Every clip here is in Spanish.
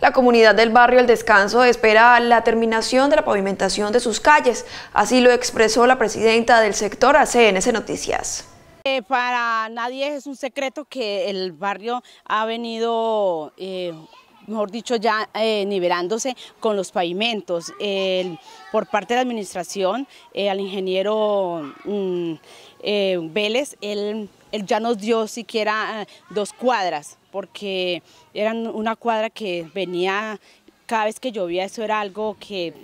La comunidad del barrio El Descanso espera la terminación de la pavimentación de sus calles, así lo expresó la presidenta del sector a Noticias. Eh, para nadie es un secreto que el barrio ha venido eh, mejor dicho, ya eh, nivelándose con los pavimentos. por parte de la administración, eh, al ingeniero mm, eh, Vélez, él, él, ya nos dio siquiera eh, dos cuadras, porque eran una cuadra que venía, cada vez que llovía eso era algo que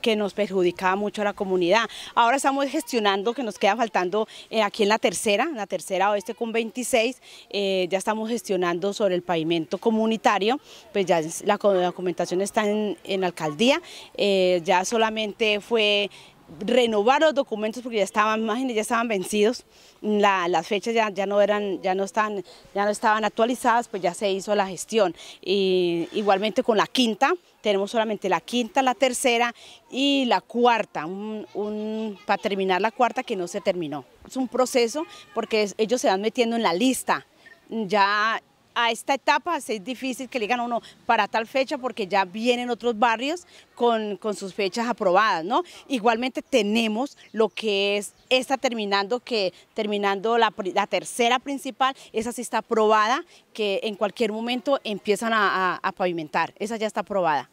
que nos perjudicaba mucho a la comunidad. Ahora estamos gestionando que nos queda faltando eh, aquí en la tercera, la tercera oeste con 26, eh, ya estamos gestionando sobre el pavimento comunitario, pues ya la, documentación está en, la alcaldía, eh, ya solamente fue renovar los documentos porque ya estaban, ya estaban vencidos, las fechas ya, no eran, ya no están, ya no estaban actualizadas, pues ya se hizo la gestión. Y, igualmente con la quinta, tenemos solamente la quinta, la tercera y la cuarta, un, para terminar la cuarta que no se terminó. Es un proceso porque ellos se van metiendo en la lista, ya a esta etapa es difícil que le digan a uno para tal fecha porque ya vienen otros barrios con, sus fechas aprobadas, ¿no? Igualmente tenemos lo que es esta terminando, que terminando la, la tercera principal, esa sí está aprobada, que en cualquier momento empiezan a pavimentar, esa ya está aprobada.